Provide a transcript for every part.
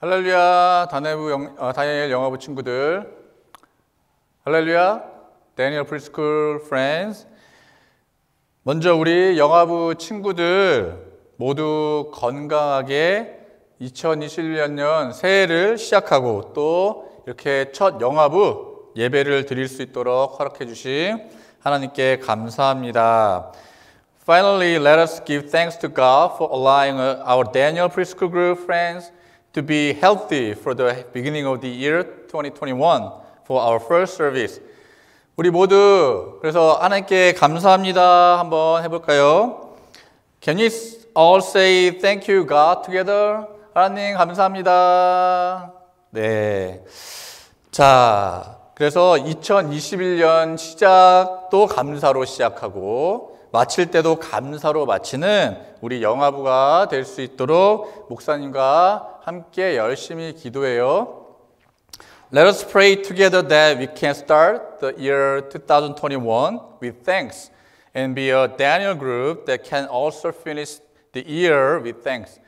할렐루야, 다니엘, 영, 아, 다니엘 영화부 친구들. 할렐루야, 다니엘 프리스쿨 프렌즈. 먼저 우리 영화부 친구들 모두 건강하게 2021년 새해를 시작하고 또 이렇게 첫 영화부 예배를 드릴 수 있도록 허락해 주신 하나님께 감사합니다. Finally, let us give thanks to God for allowing our Daniel Preschool Group friends to be healthy for the beginning of the year 2021 for our first service. 우리 모두 그래서 하나님께 감사합니다 한번 해볼까요? Can you all say thank you God together? 하나님 감사합니다. 네. 자, 그래서 2021년 시작도 감사로 시작하고 마칠 때도 감사로 마치는 우리 영화부가 될 수 있도록 목사님과 함께 열심히 기도해요. Let us pray together that we can start the year 2021 with thanks and be a Daniel group that can also finish the year with thanks.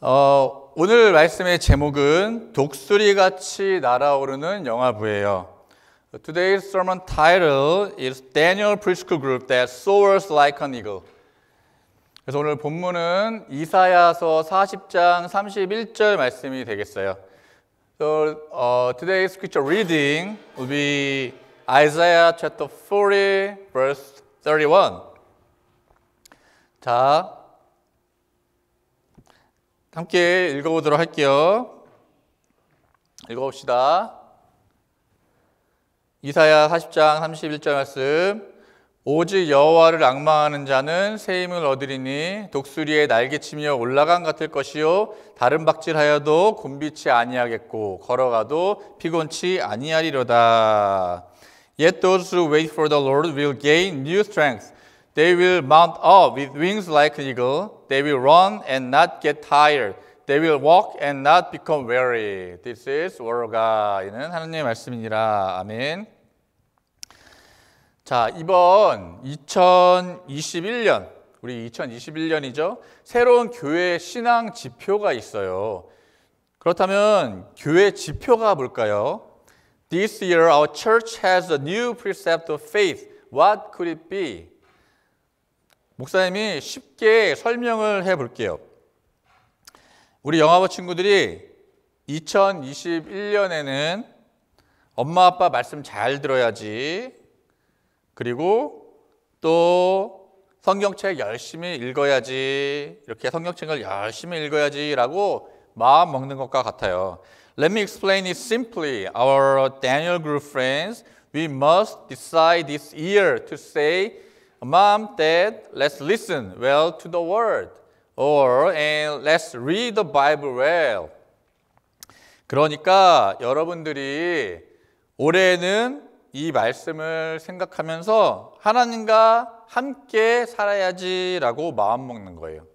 어, 오늘 말씀의 제목은 독수리 같이 날아오르는 영화부예요. Today's sermon title is Daniel Preschool Group that soars like an eagle. 그래서 오늘 본문은 이사야서 40장 31절 말씀이 되겠어요. So uh, today's scripture reading will be Isaiah chapter 40 verse 31. 자, 함께 읽어보도록 할게요. 읽어봅시다. 이사야 40장 31절 말씀. 오직 여호와를 악망하는 자는 새 힘을 얻으리니 독수리의 날개치며 올라간 같을 것이요 다른 박질하여도 곤비치 아니하겠고 걸어가도 피곤치 아니하리로다. Yet those who wait for the Lord will gain new strength. They will mount up with wings like an eagle. They will run and not get tired. They will walk and not become weary. This is word of God. 이는 하나님의 말씀이니라. 아멘. 자, 이번 2021년, 우리 2021년이죠. 새로운 교회 신앙 지표가 있어요. 그렇다면 교회 지표가 뭘까요? This year our church has a new precept of faith. What could it be? 목사님이 쉽게 설명을 해 볼게요. 우리 영화부 친구들이 2021년에는 엄마 아빠 말씀 잘 들어야지 그리고 또 성경책 열심히 읽어야지 이렇게 성경책을 열심히 읽어야지라고 마음 먹는 것과 같아요. Let me explain it simply. Our Daniel group friends, we must decide this year to say, Mom, Dad, let's listen well to the word. Or, and let's read the Bible well. 그러니까 여러분들이 올해는 이 말씀을 생각하면서 하나님과 함께 살아야지라고 마음 먹는 거예요.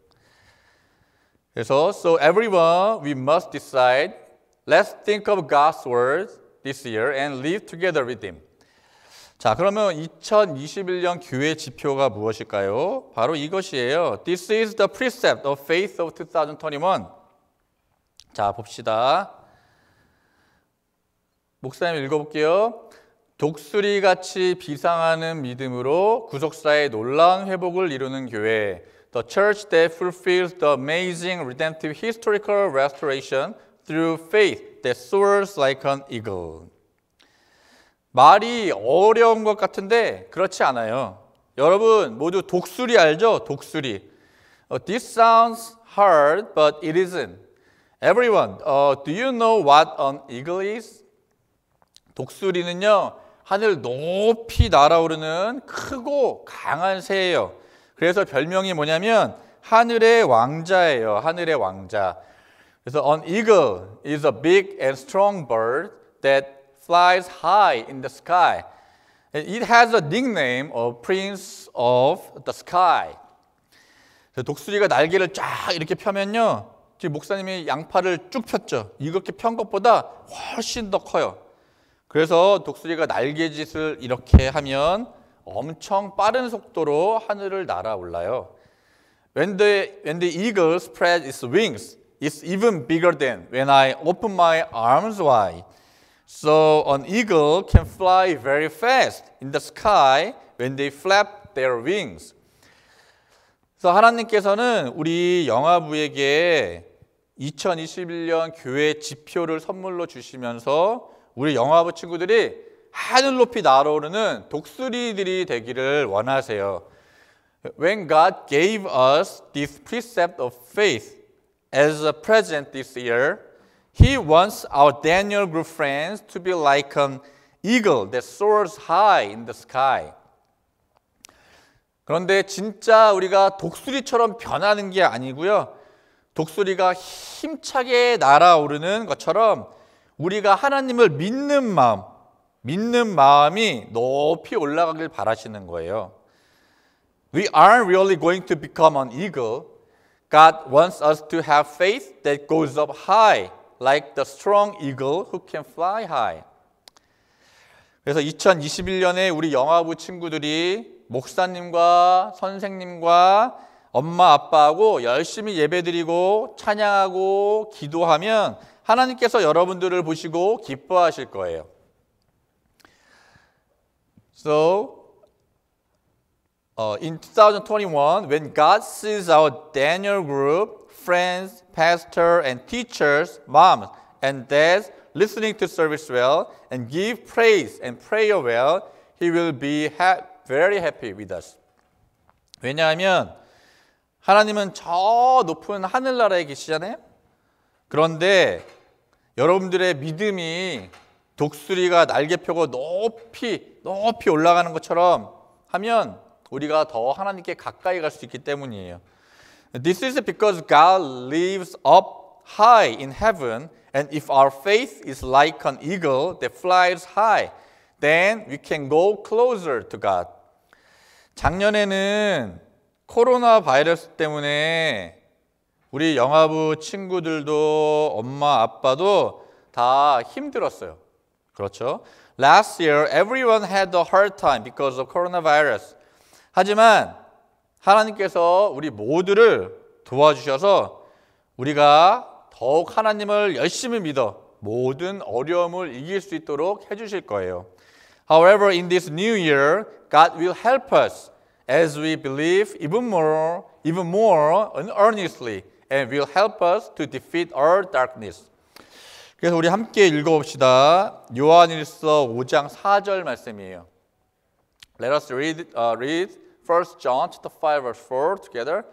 그래서 so everyone we must decide let's think of God's word this year and live together with him. 자, 그러면 2021년 교회 지표가 무엇일까요? 바로 이것이에요. This is the precept of faith of 2021. 자, 봅시다. 목사님 읽어볼게요. 독수리 같이 비상하는 믿음으로 구속사의 놀라운 회복을 이루는 교회 The church that fulfills the amazing redemptive historical restoration through faith that soars like an eagle 말이 어려운 것 같은데 그렇지 않아요 여러분 모두 독수리 알죠? 독수리 This sounds hard but it isn't Everyone, uh, do you know what an eagle is? 독수리는요 하늘 높이 날아오르는 크고 강한 새예요. 그래서 별명이 뭐냐면 하늘의 왕자예요. 하늘의 왕자. 그래서 an eagle is a big and strong bird that flies high in the sky. It has a nickname of Prince of the Sky. 독수리가 날개를 쫙 이렇게 펴면요. 지금 목사님이 양팔을 쭉 폈죠. 이렇게 편 것보다 훨씬 더 커요. 그래서 독수리가 날개짓을 이렇게 하면 엄청 빠른 속도로 하늘을 날아올라요. When the, when the eagle spreads its wings, it's even bigger than when I open my arms wide. So an eagle can fly very fast in the sky when they flap their wings. 그래서 하나님께서는 우리 영화부에게 2021년 교회 지표를 선물로 주시면서 우리 영화부 친구들이 하늘 높이 날아오르는 독수리들이 되기를 원하세요. When God gave us this precept of faith as a present this year, He wants our Daniel group friends to be like an eagle that soars high in the sky. 그런데 진짜 우리가 독수리처럼 변하는 게 아니고요. 독수리가 힘차게 날아오르는 것처럼 우리가 하나님을 믿는 마음, 믿는 마음이 높이 올라가길 바라시는 거예요. We aren't really going to become an eagle. God wants us to have faith that goes up high, like the strong eagle who can fly high. 그래서 2021년에 우리 영화부 친구들이 목사님과 선생님과 엄마 아빠하고 열심히 예배드리고 찬양하고 기도하면 하나님께서 여러분들을 보시고 기뻐하실 거예요. So uh, in 2021, when God sees our Daniel group, friends, pastor, and teachers, moms, and dads listening to service well and give praise and prayer well, He will be ha very happy with us. 왜냐하면 하나님은 저 높은 하늘나라에 계시잖아요. 그런데 여러분들의 믿음이 독수리가 날개 펴고 높이 높이 올라가는 것처럼 하면 우리가 더 하나님께 가까이 갈 수 있기 때문이에요. This is because God lives up high in heaven and if our faith is like an eagle that flies high then we can go closer to God. 작년에는 코로나 바이러스 때문에 우리 영화부 친구들도 엄마 아빠도 다 힘들었어요. 그렇죠? Last year everyone had a hard time because of coronavirus. 하지만 하나님께서 우리 모두를 도와주셔서 우리가 더욱 하나님을 열심히 믿어 모든 어려움을 이길 수 있도록 해주실 거예요. However, in this new year, God will help us as we believe even more, even more earnestly and will help us to defeat our darkness. 그래서 우리 함께 읽어봅시다. 요한일서 5장 4절 말씀이에요. Let us read, uh, read 1 John 5 verse 4 together.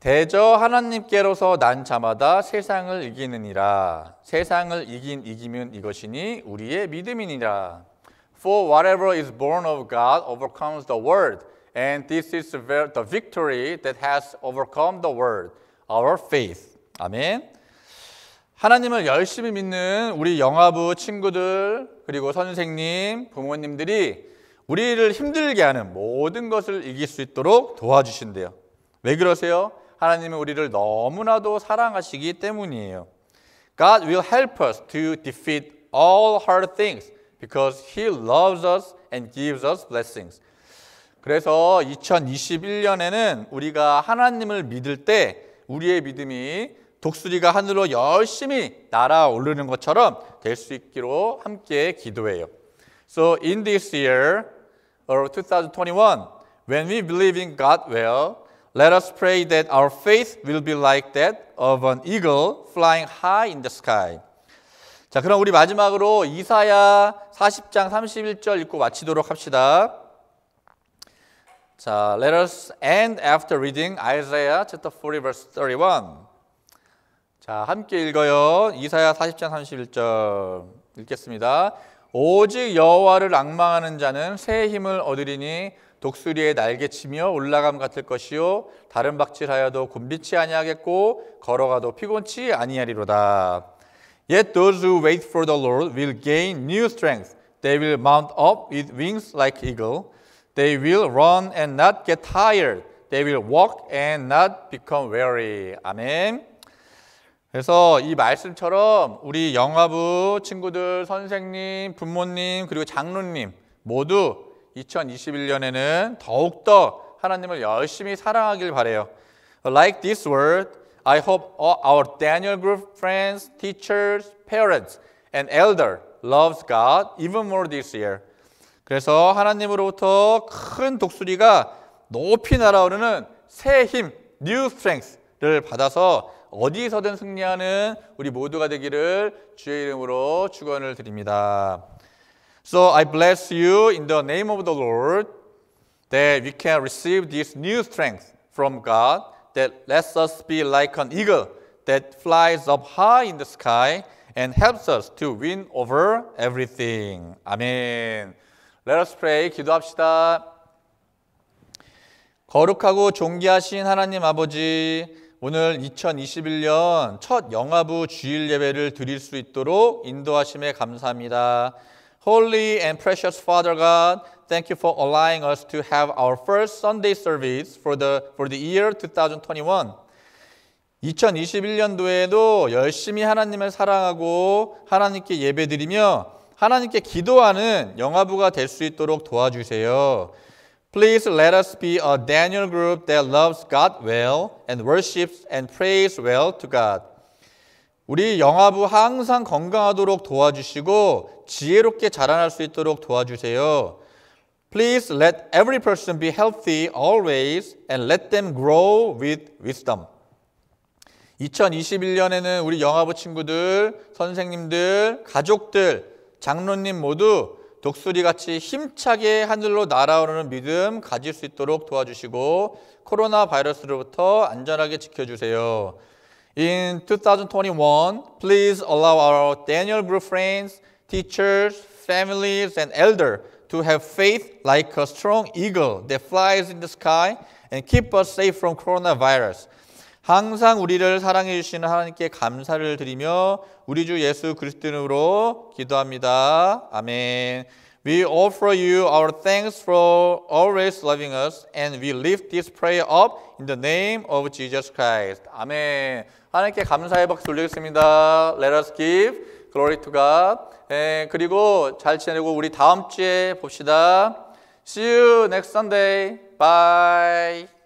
대저 하나님께로서 난 자마다 세상을 이기느니라. 세상을 이긴 이기면 이것이니 우리의 믿음이니라. For whatever is born of God overcomes the world. And this is the victory that has overcome the world, our faith. 아멘. 하나님을 열심히 믿는 우리 영화부 친구들, 그리고 선생님, 부모님들이 우리를 힘들게 하는 모든 것을 이길 수 있도록 도와주신대요. 왜 그러세요? 하나님은 우리를 너무나도 사랑하시기 때문이에요. God will help us to defeat all hard things because he loves us and gives us blessings. 그래서 2021년에는 우리가 하나님을 믿을 때 우리의 믿음이 독수리가 하늘로 열심히 날아오르는 것처럼 될 수 있기로 함께 기도해요. So in this year or 2021 when we believe in God well Let us pray that our faith will be like that of an eagle flying high in the sky. 자, 그럼 우리 마지막으로 이사야 40장 31절 읽고 마치도록 합시다. 자, let us end after reading Isaiah chapter 40 verse 31. 자, 함께 읽어요. 이사야 40장 31절 읽겠습니다. 오직 여호와를 악망하는 자는 새 힘을 얻으리니 독수리의 날개치며 올라감 같을 것이요 다른 박질하여도 곤비치 아니하겠고 걸어가도 피곤치 아니하리로다. Yet those who wait for the Lord will gain new strength. They will mount up with wings like eagle. They will run and not get tired. They will walk and not become weary. 아멘. 그래서 이 말씀처럼 우리 영화부 친구들, 선생님, 부모님, 그리고 장로님 모두 2021년에는 더욱더 하나님을 열심히 사랑하길 바래요. Like this word, I hope all our Daniel group friends, teachers, parents, and elder loves God even more this year. 그래서 하나님으로부터 큰 독수리가 높이 날아오르는 새 힘, new strength를 받아서 어디서든 승리하는 우리 모두가 되기를 주의 이름으로 축원을 드립니다. So I bless you in the name of the Lord that we can receive this new strength from God that lets us be like an eagle that flies up high in the sky and helps us to win over everything. 아멘. Let us pray. 기도합시다. 거룩하고 존귀하신 하나님 아버지, 오늘 2021년 첫 영화부 주일 예배를 드릴 수 있도록 인도하심에 감사합니다. Holy and precious Father God, thank you for allowing us to have our first Sunday service for the, for the year 2021. 2021년도에도 열심히 하나님을 사랑하고 하나님께 예배드리며 하나님께 기도하는 영화부가 될 수 있도록 도와주세요. Please let us be a Daniel group that loves God well and worships and prays well to God. 우리 영화부 항상 건강하도록 도와주시고 지혜롭게 자라날 수 있도록 도와주세요. Please let every person be healthy always and let them grow with wisdom. 2021년에는 우리 영화부 친구들, 선생님들, 가족들, 장로님 모두 독수리 같이 힘차게 하늘로 날아오르는 믿음 가질 수 있도록 도와주시고 코로나 바이러스로부터 안전하게 지켜주세요. In 2021, please allow our Daniel Group friends, teachers, families, and elders to have faith like a strong eagle that flies in the sky and keep us safe from coronavirus. 항상 우리를 사랑해 주시는 하나님께 감사를 드리며 우리 주 예수 그리스도로 기도합니다. 아멘. We offer you our thanks for always loving us and we lift this prayer up in the name of Jesus Christ. 아멘. 하나님께 감사의 박수 올리겠습니다. Let us give Glory to God. 예, 그리고 잘 지내고 우리 다음 주에 봅시다. See you next Sunday. Bye.